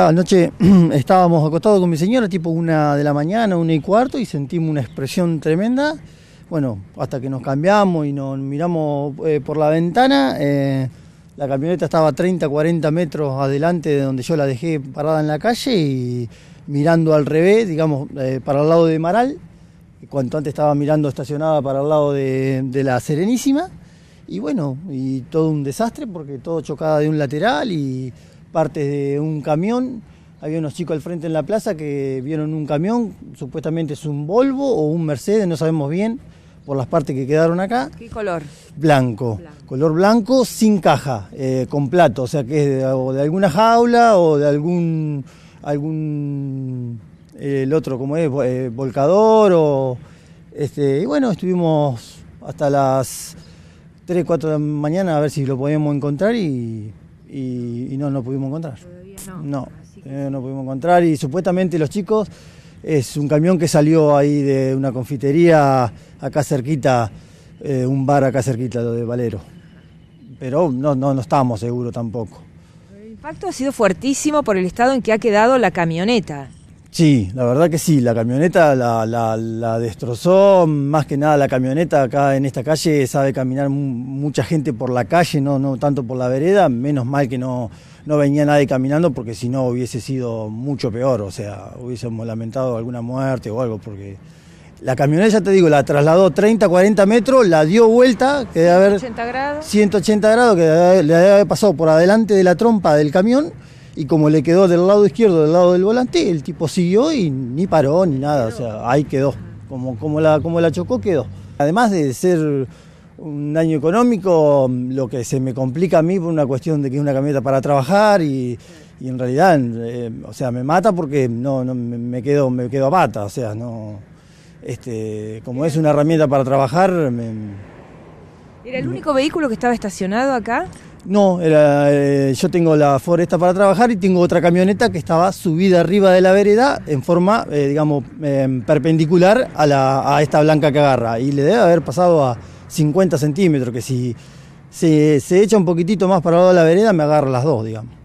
Anoche estábamos acostados con mi señora, tipo una de la mañana, una y cuarto, y sentimos una expresión tremenda. Bueno, hasta que nos cambiamos y nos miramos eh, por la ventana, eh, la camioneta estaba 30, 40 metros adelante de donde yo la dejé parada en la calle y mirando al revés, digamos, eh, para el lado de Maral. Cuanto antes estaba mirando estacionada para el lado de, de la Serenísima. Y bueno, y todo un desastre porque todo chocada de un lateral y partes de un camión. Había unos chicos al frente en la plaza que vieron un camión, supuestamente es un Volvo o un Mercedes, no sabemos bien, por las partes que quedaron acá. ¿Qué color? Blanco, color blanco sin caja, eh, con plato, o sea que es de, alguna jaula o de algún, algún eh, el otro, como es, eh, volcador o... Este, y bueno, estuvimos hasta las 3, 4 de la mañana a ver si lo podíamos encontrar y y, y no lo pudimos encontrar. No, eh, no, pudimos encontrar y supuestamente los chicos es un camión que salió ahí de una confitería acá cerquita, eh, un bar acá cerquita de Valero. Pero no, no, no estábamos seguros tampoco. El impacto ha sido fuertísimo por el estado en que ha quedado la camioneta. Sí, la verdad que sí, la camioneta la, destrozó, más que nada la camioneta acá en esta calle sabe caminar mucha gente por la calle, no, no tanto por la vereda, menos mal que no, venía nadie caminando porque si no hubiese sido mucho peor, o sea, hubiésemos lamentado alguna muerte o algo, porque la camioneta, ya te digo, la trasladó 30, 40 metros, la dio vuelta, que debe haber 180 grados, grados que le debe haber pasado por adelante de la trompa del camión y como le quedó del lado izquierdo, del lado del volante, el tipo siguió y ni paró ni nada, o sea, ahí quedó, como, como, la, como la chocó quedó. Además de ser un daño económico, lo que se me complica a mí por una cuestión de que es una camioneta para trabajar y, en realidad, eh, o sea, me mata porque no, me, quedo, me quedo a pata, o sea, no, este, como es una herramienta para trabajar, me, ¿Era el único vehículo que estaba estacionado acá? No, eh, yo tengo la foresta para trabajar y tengo otra camioneta que estaba subida arriba de la vereda en forma, eh, digamos, em, perpendicular a, la, a esta blanca que agarra. Y le debe haber pasado a 50 centímetros, que si se, se echa un poquitito más para abajo de la vereda me agarra las dos, digamos.